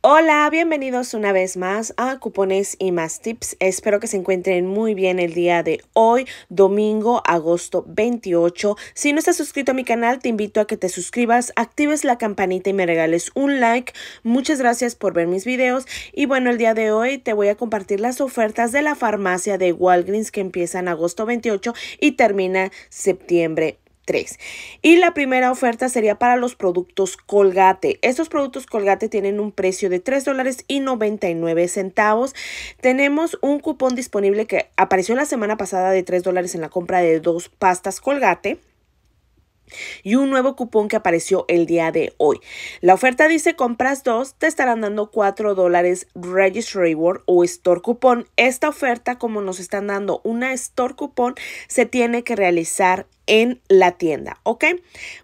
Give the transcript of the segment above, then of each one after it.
Hola, bienvenidos una vez más a Cupones y más Tips. Espero que se encuentren muy bien el día de hoy, domingo, agosto 28. Si no estás suscrito a mi canal, te invito a que te suscribas, actives la campanita y me regales un like. Muchas gracias por ver mis videos. Y bueno, el día de hoy te voy a compartir las ofertas de la farmacia de Walgreens que empiezan agosto 28 y termina septiembre y la primera oferta sería para los productos Colgate. Estos productos Colgate tienen un precio de $3.99. dólares y centavos. Tenemos un cupón disponible que apareció la semana pasada de 3 dólares en la compra de dos pastas Colgate y un nuevo cupón que apareció el día de hoy. La oferta dice compras dos, te estarán dando 4 dólares Registry Reward o Store cupón. Esta oferta, como nos están dando una Store cupón se tiene que realizar en la tienda, ¿ok?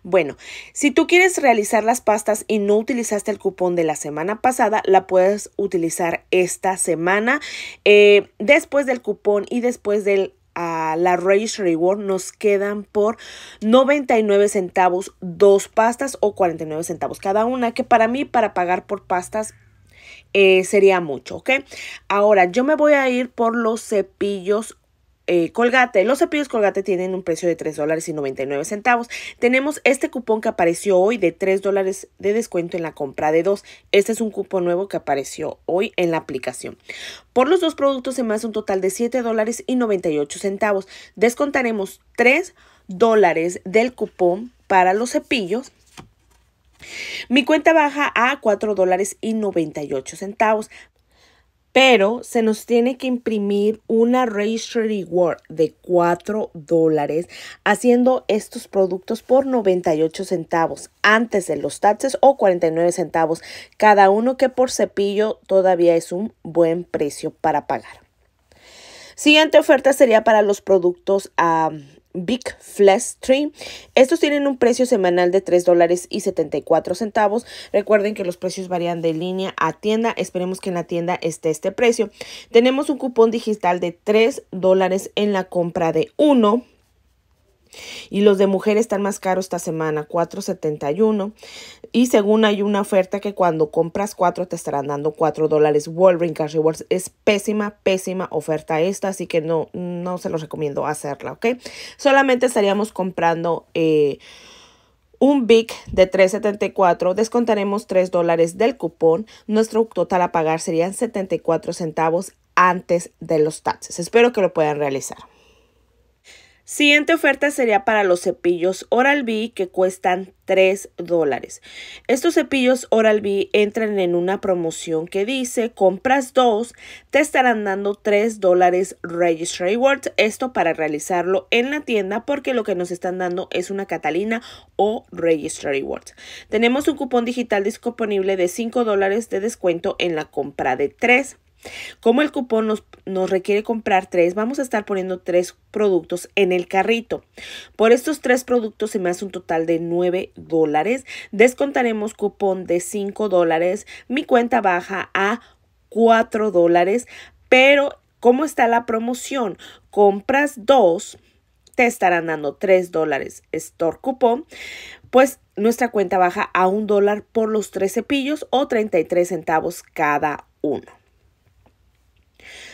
Bueno, si tú quieres realizar las pastas y no utilizaste el cupón de la semana pasada, la puedes utilizar esta semana. Eh, después del cupón y después del a la Race Reward nos quedan por 99 centavos dos pastas o 49 centavos cada una, que para mí para pagar por pastas eh, sería mucho, ¿ok? Ahora yo me voy a ir por los cepillos eh, Colgate. Los cepillos Colgate tienen un precio de 3 dólares y 99 centavos. Tenemos este cupón que apareció hoy de 3 dólares de descuento en la compra de dos. Este es un cupón nuevo que apareció hoy en la aplicación. Por los dos productos se más un total de 7 dólares y 98 centavos. Descontaremos 3 dólares del cupón para los cepillos. Mi cuenta baja a 4 dólares y 98 centavos pero se nos tiene que imprimir una Registry reward de 4 dólares haciendo estos productos por 98 centavos antes de los taxes o 49 centavos cada uno que por cepillo todavía es un buen precio para pagar. Siguiente oferta sería para los productos... a Big Flash Tree. Estos tienen un precio semanal de $3.74. dólares y 74 centavos. Recuerden que los precios varían de línea a tienda. Esperemos que en la tienda esté este precio. Tenemos un cupón digital de 3 dólares en la compra de uno y los de mujer están más caros esta semana, 4.71. Y según hay una oferta que cuando compras 4 te estarán dando 4 dólares. Wolverine Cash Rewards es pésima, pésima oferta esta, así que no, no se los recomiendo hacerla, ¿ok? Solamente estaríamos comprando... Eh, un BIC de 3.74, descontaremos 3 dólares del cupón. Nuestro total a pagar serían 74 centavos antes de los taxes. Espero que lo puedan realizar. Siguiente oferta sería para los cepillos Oral-B que cuestan 3 dólares. Estos cepillos Oral-B entran en una promoción que dice compras dos, te estarán dando 3 dólares Registry Rewards. Esto para realizarlo en la tienda porque lo que nos están dando es una Catalina o Registry Rewards. Tenemos un cupón digital disponible de 5 dólares de descuento en la compra de 3. Como el cupón nos, requiere comprar tres, vamos a estar poniendo tres productos en el carrito. Por estos tres productos se me hace un total de 9 dólares. Descontaremos cupón de 5 dólares. Mi cuenta baja a 4 dólares. Pero, ¿cómo está la promoción? Compras dos, te estarán dando 3 dólares store cupón. Pues nuestra cuenta baja a un dólar por los tres cepillos o 33 centavos cada uno.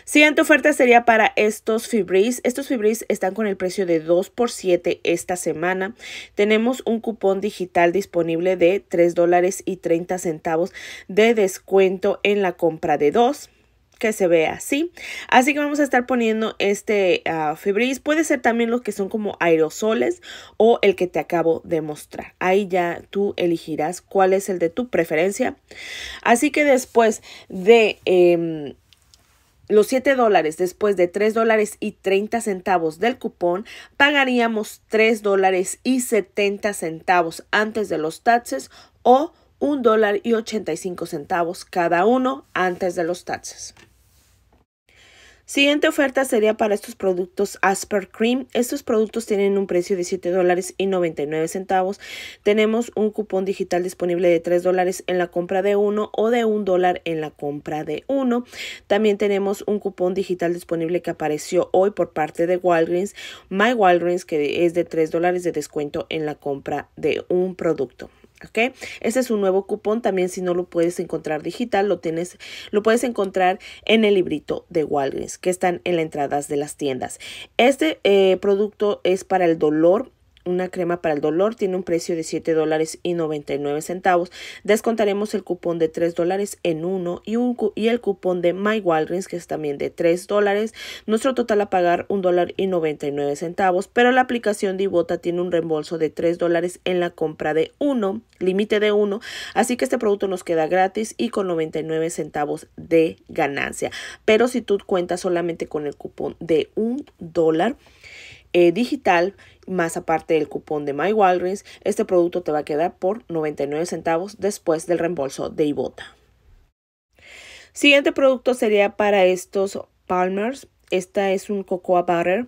Siguiente oferta sería para estos Fibris. Estos Fibris están con el precio de 2 por 7 esta semana. Tenemos un cupón digital disponible de 3 dólares y 30 centavos de descuento en la compra de 2 que se ve así. Así que vamos a estar poniendo este uh, Puede ser también los que son como aerosoles o el que te acabo de mostrar. Ahí ya tú elegirás cuál es el de tu preferencia. Así que después de... Em, los 7 dólares después de 3 dólares y 30 centavos del cupón, pagaríamos 3 dólares y 70 centavos antes de los taxes o 1 dólar y 85 centavos cada uno antes de los taxes. Siguiente oferta sería para estos productos Asper Cream. Estos productos tienen un precio de $7.99. Tenemos un cupón digital disponible de $3 en la compra de uno o de $1 dólar en la compra de uno. También tenemos un cupón digital disponible que apareció hoy por parte de Walgreens, My Walgreens, que es de $3 de descuento en la compra de un producto. Este es un nuevo cupón, también si no lo puedes encontrar digital, lo tienes, lo puedes encontrar en el librito de Walgreens que están en las entradas de las tiendas. Este eh, producto es para el dolor una crema para el dolor tiene un precio de $7.99. y Descontaremos el cupón de 3 en uno y, el cupón de My Walgreens que es también de 3 dólares. Nuestro total a pagar 1 dólar y centavos, pero la aplicación de tiene un reembolso de 3 dólares en la compra de uno, límite de uno, así que este producto nos queda gratis y con 99 centavos de ganancia. Pero si tú cuentas solamente con el cupón de un dólar, eh, digital, más aparte del cupón de My Walgreens, este producto te va a quedar por 99 centavos después del reembolso de Ibota. Siguiente producto sería para estos Palmers. Esta es un cocoa butter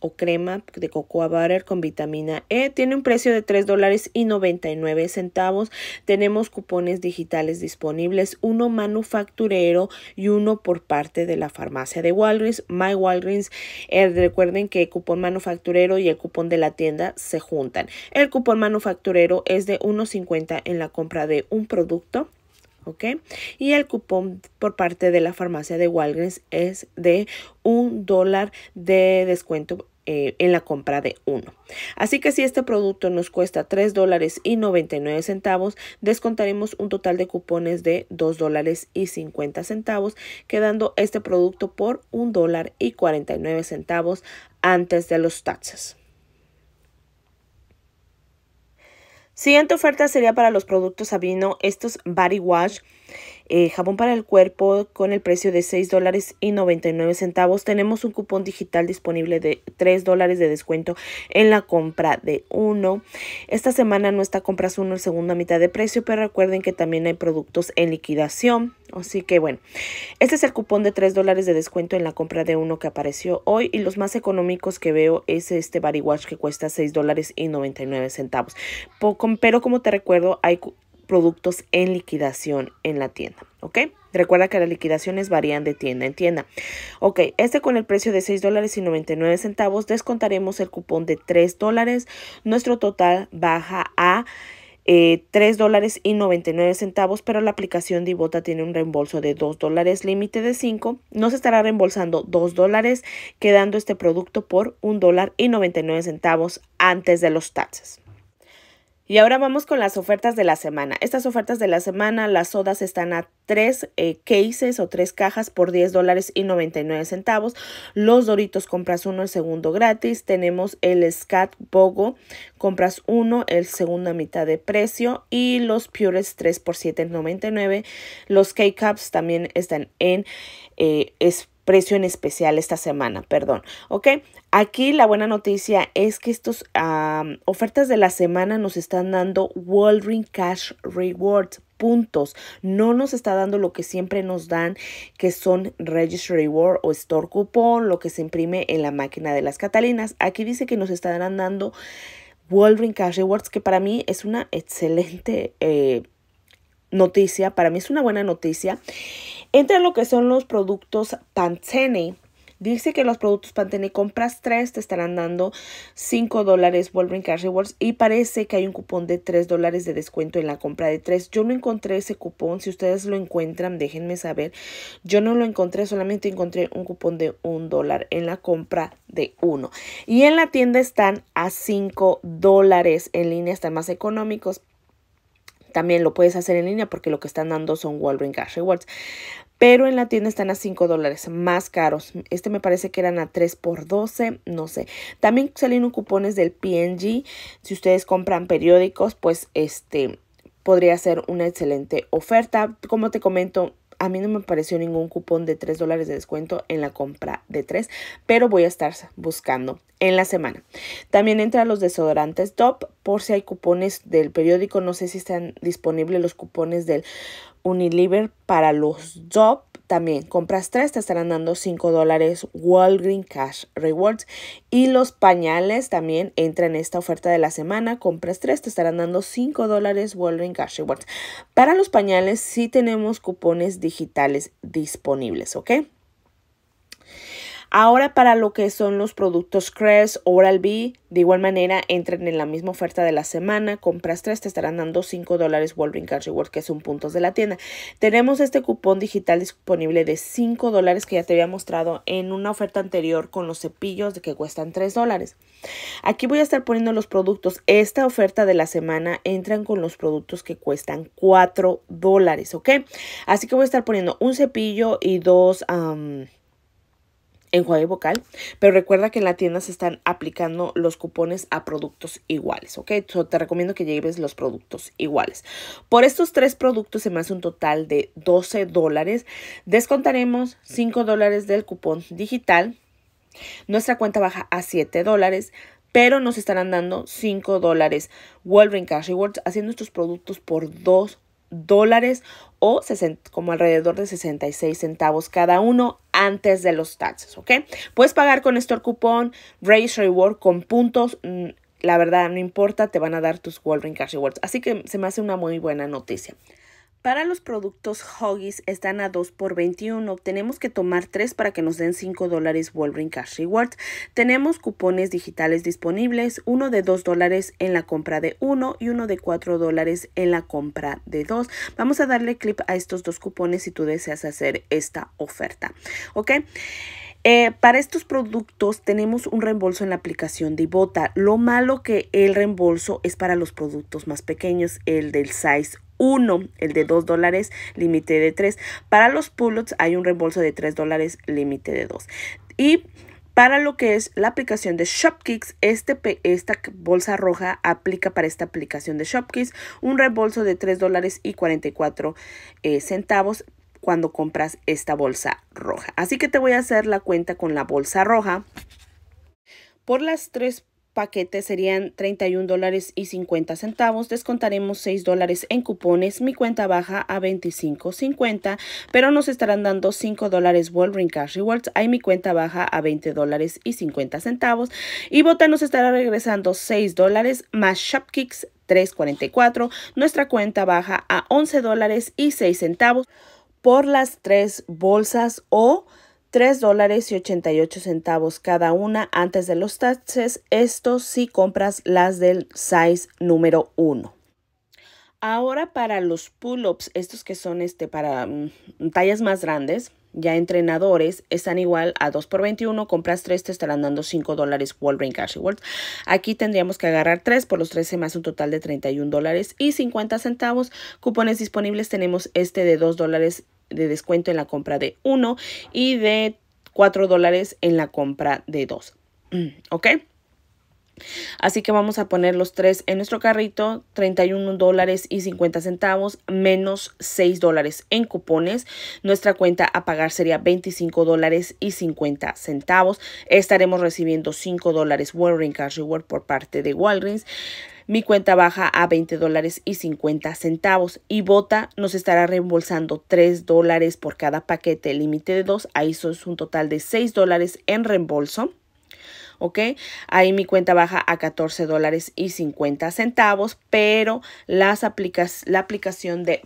o crema de cocoa butter con vitamina E. Tiene un precio de 3 dólares y 99 centavos. Tenemos cupones digitales disponibles, uno manufacturero y uno por parte de la farmacia de Walgreens, My Walgreens. Eh, recuerden que el cupón manufacturero y el cupón de la tienda se juntan. El cupón manufacturero es de 1.50 en la compra de un producto y el cupón por parte de la farmacia de Walgreens es de un dólar de descuento eh, en la compra de uno. Así que si este producto nos cuesta 3 dólares y 99 centavos, descontaremos un total de cupones de 2 dólares y 50 centavos, quedando este producto por $1.49 dólar y 49 centavos antes de los taxes. Siguiente oferta sería para los productos Avino, estos Body Wash. Eh, jabón para el cuerpo con el precio de 6 dólares y centavos. Tenemos un cupón digital disponible de 3 dólares de descuento en la compra de uno. Esta semana no está compras uno en segunda mitad de precio, pero recuerden que también hay productos en liquidación. Así que bueno, este es el cupón de 3 dólares de descuento en la compra de uno que apareció hoy y los más económicos que veo es este Body que cuesta 6 dólares y 99 centavos. Pero como te recuerdo, hay productos en liquidación en la tienda, ¿ok? Recuerda que las liquidaciones varían de tienda en tienda. Ok, este con el precio de 6 dólares y 99 centavos descontaremos el cupón de 3 dólares. Nuestro total baja a eh, 3 dólares y 99 centavos, pero la aplicación Divota tiene un reembolso de 2 dólares, límite de 5. No se estará reembolsando 2 dólares, quedando este producto por $1.99 dólar y 99 centavos antes de los taxes. Y ahora vamos con las ofertas de la semana. Estas ofertas de la semana, las sodas están a 3 eh, cases o 3 cajas por 10 dólares y 99 centavos. Los Doritos compras uno, el segundo gratis. Tenemos el Scat Bogo, compras uno, el segundo a mitad de precio. Y los Pures 3 por 7,99. Los K-Cups también están en eh, precio en especial esta semana, perdón, ¿ok? Aquí la buena noticia es que estas ofertas de la semana nos están dando Walgreens Cash Rewards puntos. No nos está dando lo que siempre nos dan, que son Registry Reward o Store Coupon, lo que se imprime en la máquina de las Catalinas. Aquí dice que nos estarán dando Wolverine Cash Rewards, que para mí es una excelente eh, noticia. Para mí es una buena noticia. Entre lo que son los productos Pantene, dice que los productos Pantene compras 3 te estarán dando 5 dólares Wolverine Cash Rewards y parece que hay un cupón de 3 dólares de descuento en la compra de 3. Yo no encontré ese cupón, si ustedes lo encuentran déjenme saber. Yo no lo encontré, solamente encontré un cupón de 1 dólar en la compra de 1. Y en la tienda están a 5 dólares, en línea están más económicos también lo puedes hacer en línea porque lo que están dando son Walgreens Cash Rewards pero en la tienda están a 5 dólares, más caros. Este me parece que eran a 3 por 12, no sé. También salen cupones del PNG. Si ustedes compran periódicos, pues este podría ser una excelente oferta. Como te comento, a mí no me pareció ningún cupón de 3 dólares de descuento en la compra de 3, pero voy a estar buscando en la semana. También entra los desodorantes top por si hay cupones del periódico. No sé si están disponibles los cupones del Unilever para los DOP. También compras tres, te estarán dando 5 dólares Walgreens Cash Rewards. Y los pañales también entran en esta oferta de la semana. Compras tres, te estarán dando 5 dólares Walgreens Cash Rewards. Para los pañales sí tenemos cupones digitales disponibles, ¿ok? Ahora para lo que son los productos Crest, Oral-B, de igual manera entran en la misma oferta de la semana, compras tres, te estarán dando 5 dólares Walgreens Cash Reward que son puntos de la tienda. Tenemos este cupón digital disponible de 5 dólares que ya te había mostrado en una oferta anterior con los cepillos de que cuestan 3 dólares. Aquí voy a estar poniendo los productos. Esta oferta de la semana entran con los productos que cuestan 4 dólares, ¿ok? Así que voy a estar poniendo un cepillo y dos enjuague vocal, pero recuerda que en la tienda se están aplicando los cupones a productos iguales, ¿ok? te recomiendo que lleves los productos iguales. Por estos tres productos se me hace un total de 12 dólares. Descontaremos 5 dólares del cupón digital. Nuestra cuenta baja a 7 dólares pero nos estarán dando 5 dólares Wolverine Cash Rewards haciendo estos productos por 2 dólares o como alrededor de 66 centavos cada uno antes de los taxes, ¿ok? Puedes pagar con Store Coupon, Raise Reward con puntos, mm, la verdad no importa, te van a dar tus Walgreens Cash Rewards. Así que se me hace una muy buena noticia. Para los productos Hoggies están a 2 por 21. Tenemos que tomar 3 para que nos den 5 dólares Wolverine Cash Rewards. Tenemos cupones digitales disponibles, uno de 2 dólares en la compra de 1 y uno de 4 dólares en la compra de 2. Vamos a darle clip a estos dos cupones si tú deseas hacer esta oferta. ¿Ok? Eh, para estos productos tenemos un reembolso en la aplicación de Ibota. Lo malo que el reembolso es para los productos más pequeños, el del size 1, el de 2 dólares, límite de 3. Para los pull hay un reembolso de 3 dólares, límite de 2. Y para lo que es la aplicación de Shopkicks, este, esta bolsa roja aplica para esta aplicación de Shopkicks un reembolso de $3 dólares y 44 eh, centavos cuando compras esta bolsa roja. Así que te voy a hacer la cuenta con la bolsa roja. Por las tres paquetes serían $31.50. dólares Descontaremos 6 dólares en cupones. Mi cuenta baja a 25.50, pero nos estarán dando 5 dólares Wolverine Cash Rewards. Ahí mi cuenta baja a $20.50. dólares y 50 nos estará regresando 6 dólares más Shopkicks 3.44. Nuestra cuenta baja a $11.06. dólares por las tres bolsas o 3 dólares y 88 centavos cada una antes de los taxes. Esto si compras las del size número 1. Ahora para los pull-ups, estos que son este para mm, tallas más grandes, ya entrenadores, están igual a 2 por 21, compras 3 te estarán dando 5 dólares Cash Rewards. Aquí tendríamos que agarrar 3, por los 13 más un total de 31 dólares y 50 centavos. Cupones disponibles tenemos este de 2 dólares de descuento en la compra de uno y de 4 dólares en la compra de 2 mm, ¿Ok? Así que vamos a poner los tres en nuestro carrito, 31 dólares y 50 centavos menos 6 dólares en cupones. Nuestra cuenta a pagar sería 25 dólares y 50 centavos. Estaremos recibiendo 5 dólares Walgreens Cash Reward por parte de Walgreens. Mi cuenta baja a 20 y 50 y Bota nos estará reembolsando 3 por cada paquete, límite de 2, ahí eso es un total de 6 en reembolso. ¿ok? Ahí mi cuenta baja a 14 y 50 pero la aplicación de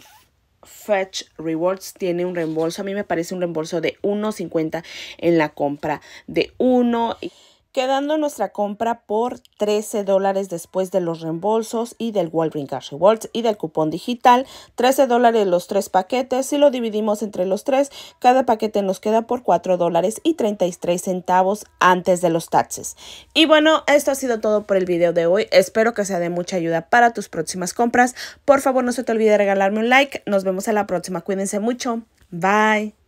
Fetch Rewards tiene un reembolso, a mí me parece un reembolso de 1.50 en la compra de 1 quedando nuestra compra por 13 dólares después de los reembolsos y del Walgreens Cash Rewards y del cupón digital, 13 dólares los tres paquetes, si lo dividimos entre los tres, cada paquete nos queda por 4 dólares y 33 centavos antes de los taxes. Y bueno, esto ha sido todo por el video de hoy, espero que sea de mucha ayuda para tus próximas compras, por favor no se te olvide regalarme un like, nos vemos en la próxima, cuídense mucho, bye.